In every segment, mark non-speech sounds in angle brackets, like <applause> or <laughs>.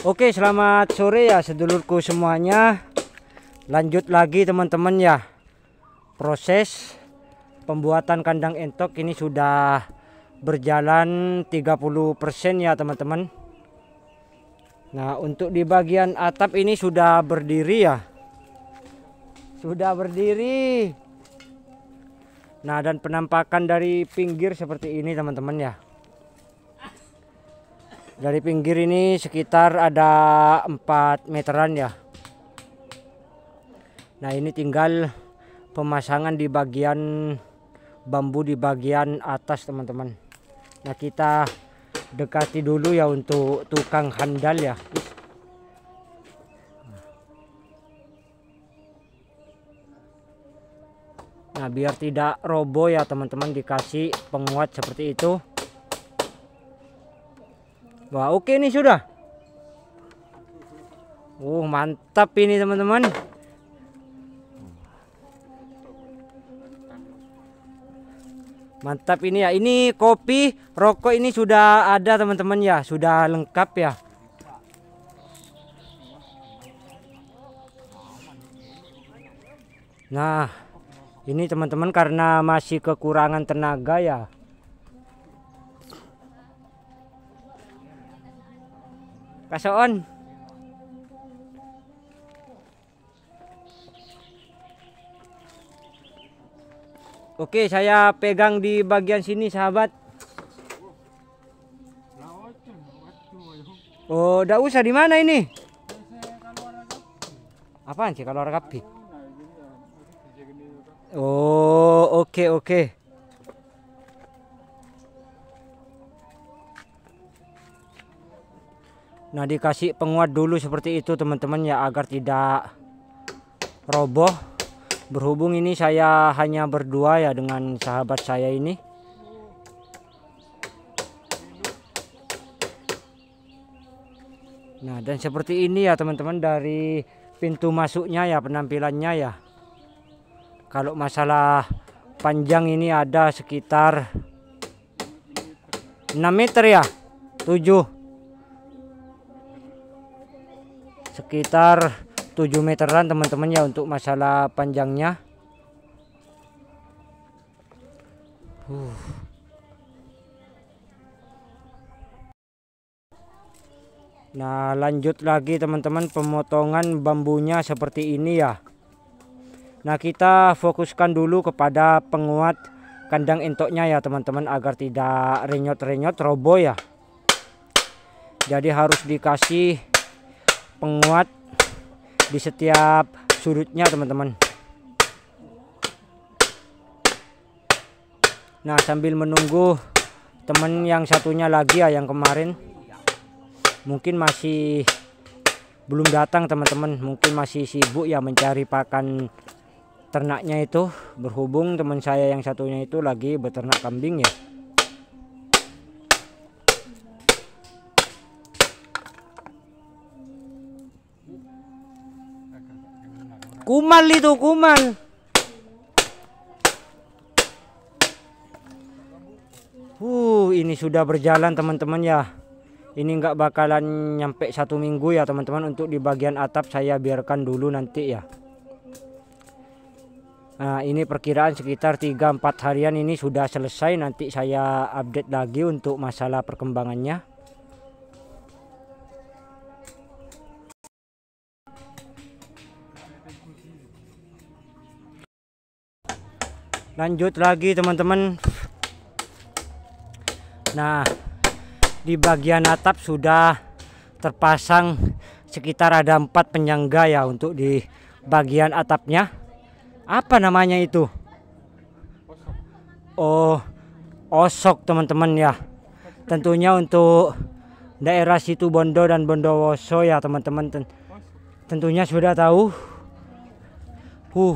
Oke selamat sore ya sedulurku semuanya Lanjut lagi teman-teman ya Proses pembuatan kandang entok ini sudah berjalan 30% ya teman-teman Nah untuk di bagian atap ini sudah berdiri ya Sudah berdiri Nah dan penampakan dari pinggir seperti ini teman-teman ya dari pinggir ini sekitar ada 4 meteran ya. Nah ini tinggal pemasangan di bagian bambu di bagian atas teman-teman. Nah kita dekati dulu ya untuk tukang handal ya. Nah biar tidak robo ya teman-teman dikasih penguat seperti itu. Wah, oke okay nih sudah. Uh, mantap ini teman-teman. Mantap ini ya. Ini kopi, rokok ini sudah ada teman-teman ya, sudah lengkap ya. Nah, ini teman-teman karena masih kekurangan tenaga ya. Kasoon. Oke, saya pegang di bagian sini sahabat. Oh, udah usah di mana ini? Apaan sih kalau kapi? Oh, oke okay, oke. Okay. Nah dikasih penguat dulu seperti itu teman-teman ya agar tidak roboh. Berhubung ini saya hanya berdua ya dengan sahabat saya ini. Nah dan seperti ini ya teman-teman dari pintu masuknya ya penampilannya ya. Kalau masalah panjang ini ada sekitar 6 meter ya 7 sekitar 7 meteran teman-teman ya untuk masalah panjangnya uh. nah lanjut lagi teman-teman pemotongan bambunya seperti ini ya nah kita fokuskan dulu kepada penguat kandang entoknya ya teman-teman agar tidak renyot-renyot robo ya jadi harus dikasih penguat di setiap sudutnya teman-teman nah sambil menunggu teman yang satunya lagi ya yang kemarin mungkin masih belum datang teman-teman mungkin masih sibuk ya mencari pakan ternaknya itu berhubung teman saya yang satunya itu lagi beternak kambing ya Kumal itu kumal. Uh, ini sudah berjalan teman-teman ya. Ini nggak bakalan nyampe satu minggu ya teman-teman. Untuk di bagian atap saya biarkan dulu nanti ya. Nah, ini perkiraan sekitar 3-4 harian ini sudah selesai. Nanti saya update lagi untuk masalah perkembangannya. lanjut lagi teman-teman nah di bagian atap sudah terpasang sekitar ada empat penyangga ya untuk di bagian atapnya apa namanya itu oh osok teman-teman ya tentunya untuk daerah situ Bondo dan Bondowoso ya teman-teman tentunya sudah tahu Uh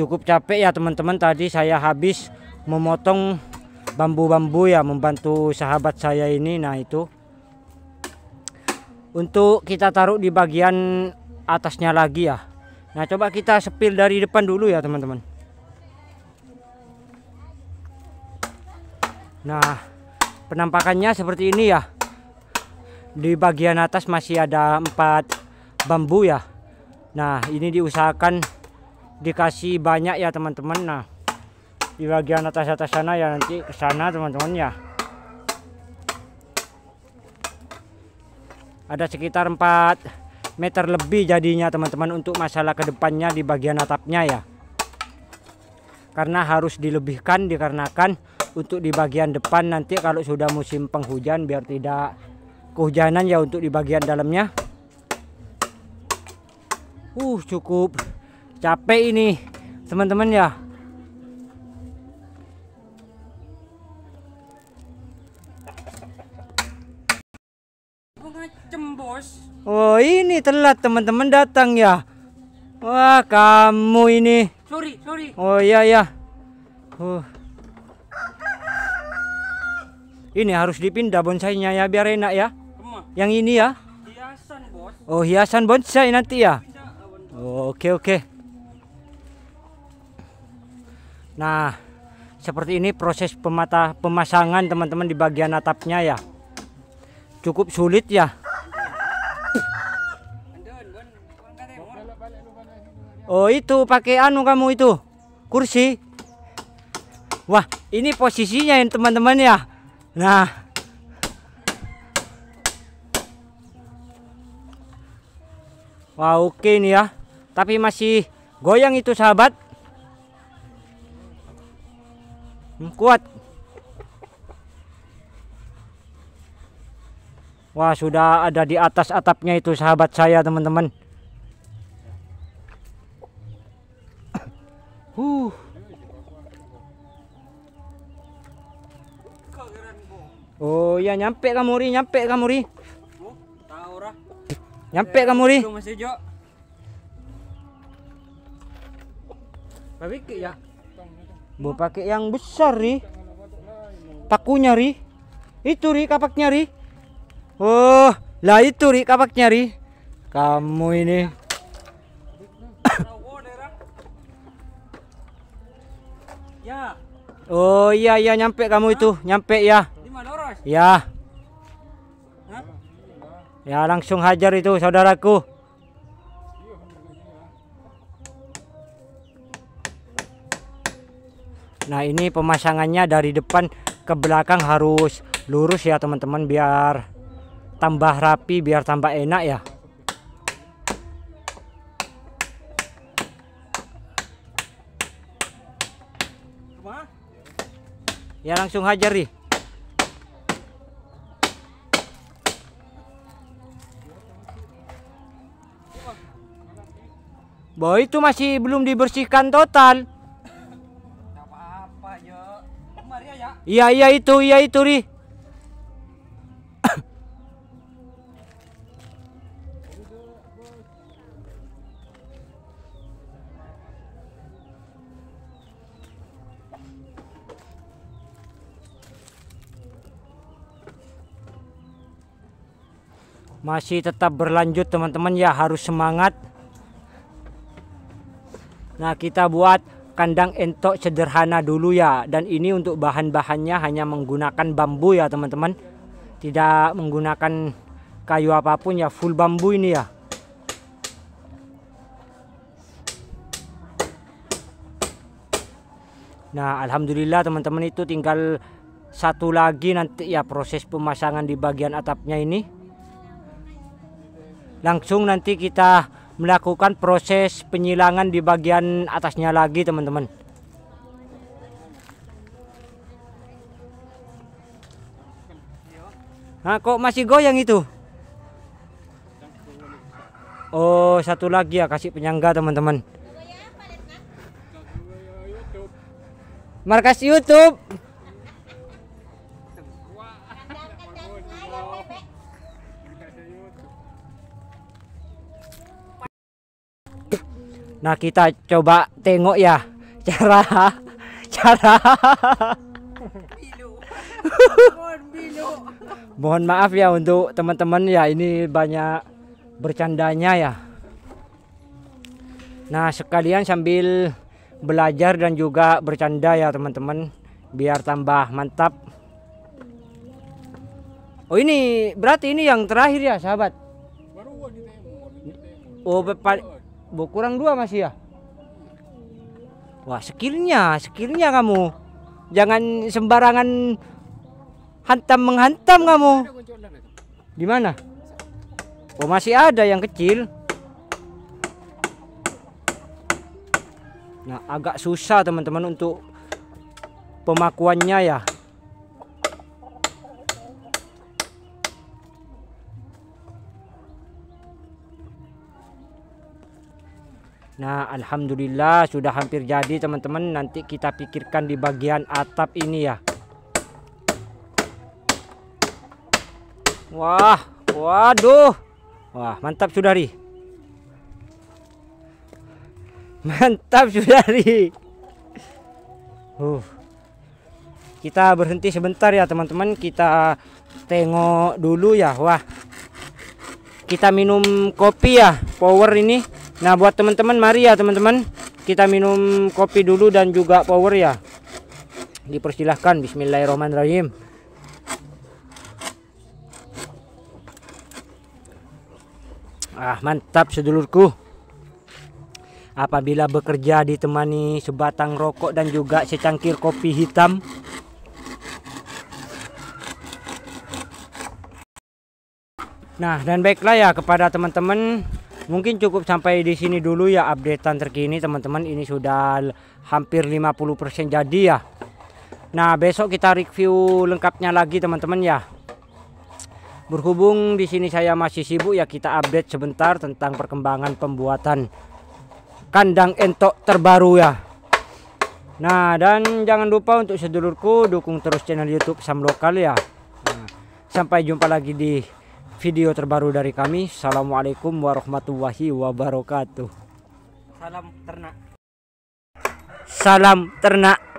cukup capek ya teman-teman tadi saya habis memotong bambu-bambu ya membantu sahabat saya ini nah itu untuk kita taruh di bagian atasnya lagi ya nah coba kita sepil dari depan dulu ya teman-teman nah penampakannya seperti ini ya di bagian atas masih ada empat bambu ya Nah ini diusahakan dikasih banyak ya teman-teman nah di bagian atas-atas sana ya nanti ke sana teman-teman ya ada sekitar 4 meter lebih jadinya teman-teman untuk masalah kedepannya di bagian atapnya ya karena harus dilebihkan dikarenakan untuk di bagian depan nanti kalau sudah musim penghujan biar tidak kehujanan ya untuk di bagian dalamnya uh cukup capek ini teman-teman ya Oh ini telat teman-teman datang ya Wah kamu ini Sorry sorry Oh iya iya uh. Ini harus dipindah bonsainya ya biar enak ya Yang ini ya Hiasan bos Oh hiasan bonsai nanti ya Oke oh, oke okay, Nah, seperti ini proses pemata pemasangan teman-teman di bagian atapnya ya. Cukup sulit ya. Oh, itu pakai anu kamu itu. Kursi. Wah, ini posisinya yang teman-teman ya. Nah, Wah, oke ini ya. Tapi masih goyang itu sahabat. kuat. Wah, sudah ada di atas atapnya itu sahabat saya, teman-teman. Huh. Oh, iya nyampe kamu ri, nyampe kamu ri. Nyampe kamu ri. Masih jo. tapi ya. Bu pakai yang besar ri. Pakunya ri. Itu ri kapaknya ri. Oh, lah itu ri kapaknya ri. Kamu ini. Ya. Oh iya iya nyampe kamu itu, nyampe ya. Ya. Ya langsung hajar itu saudaraku. Nah ini pemasangannya dari depan ke belakang harus lurus ya teman-teman biar tambah rapi biar tambah enak ya ya langsung hajar nih Boy itu masih belum dibersihkan total Iya, iya itu, iya itu, Ri. masih tetap berlanjut teman-teman ya harus semangat nah kita buat kandang entok sederhana dulu ya dan ini untuk bahan-bahannya hanya menggunakan bambu ya teman-teman tidak menggunakan kayu apapun ya full bambu ini ya Nah Alhamdulillah teman-teman itu tinggal satu lagi nanti ya proses pemasangan di bagian atapnya ini langsung nanti kita melakukan proses penyilangan di bagian atasnya lagi teman-teman nah kok masih goyang itu oh satu lagi ya kasih penyangga teman-teman markas youtube nah, Nah kita coba tengok ya cara <laughs> cara. Mohon maaf ya untuk teman-teman ya ini banyak bercandanya ya. Nah sekalian sambil belajar dan juga bercanda ya teman-teman biar tambah mantap. Oh ini berarti ini yang terakhir ya sahabat. Oh, Bu, kurang dua masih ya? Wah, skillnya, skillnya kamu. Jangan sembarangan hantam menghantam kamu. Di mana? Oh, masih ada yang kecil. Nah, agak susah teman-teman untuk pemakuannya ya. Nah, alhamdulillah sudah hampir jadi teman-teman. Nanti kita pikirkan di bagian atap ini ya. Wah, waduh. Wah, mantap sudari, Mantap sudari. Uh. Kita berhenti sebentar ya teman-teman. Kita tengok dulu ya. Wah. Kita minum kopi ya, power ini. Nah buat teman-teman mari ya teman-teman kita minum kopi dulu dan juga power ya. Dipersilahkan Bismillahirrahmanirrahim. Ah mantap sedulurku. Apabila bekerja ditemani sebatang rokok dan juga secangkir kopi hitam Nah dan baiklah ya kepada teman-teman mungkin cukup sampai di sini dulu ya updatean terkini teman-teman ini sudah hampir 50% jadi ya Nah besok kita review lengkapnya lagi teman-teman ya berhubung di sini saya masih sibuk ya kita update sebentar tentang perkembangan pembuatan kandang entok terbaru ya Nah dan jangan lupa untuk sedulurku dukung terus channel YouTube Sam Lokal ya nah, Sampai jumpa lagi di video terbaru dari kami. Assalamualaikum warahmatullahi wabarakatuh. Salam ternak. Salam ternak.